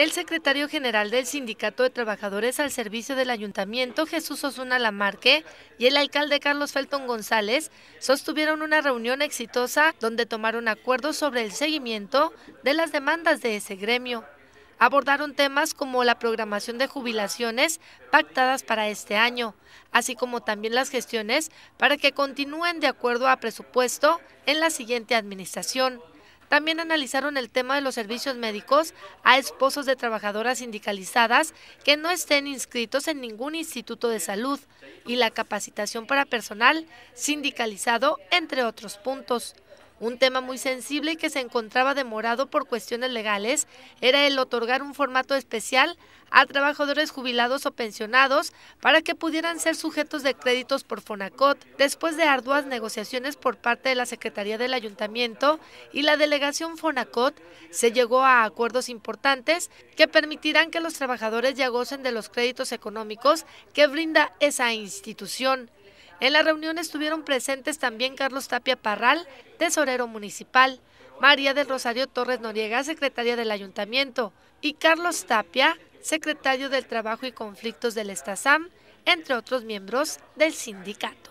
El secretario general del Sindicato de Trabajadores al Servicio del Ayuntamiento, Jesús Osuna Lamarque, y el alcalde Carlos Felton González sostuvieron una reunión exitosa donde tomaron acuerdos sobre el seguimiento de las demandas de ese gremio. Abordaron temas como la programación de jubilaciones pactadas para este año, así como también las gestiones para que continúen de acuerdo a presupuesto en la siguiente administración. También analizaron el tema de los servicios médicos a esposos de trabajadoras sindicalizadas que no estén inscritos en ningún instituto de salud y la capacitación para personal sindicalizado, entre otros puntos. Un tema muy sensible y que se encontraba demorado por cuestiones legales era el otorgar un formato especial a trabajadores jubilados o pensionados para que pudieran ser sujetos de créditos por Fonacot, después de arduas negociaciones por parte de la Secretaría del Ayuntamiento y la delegación Fonacot, se llegó a acuerdos importantes que permitirán que los trabajadores ya gocen de los créditos económicos que brinda esa institución. En la reunión estuvieron presentes también Carlos Tapia Parral, tesorero municipal, María del Rosario Torres Noriega, secretaria del ayuntamiento, y Carlos Tapia, secretario del Trabajo y Conflictos del Estasam, entre otros miembros del sindicato.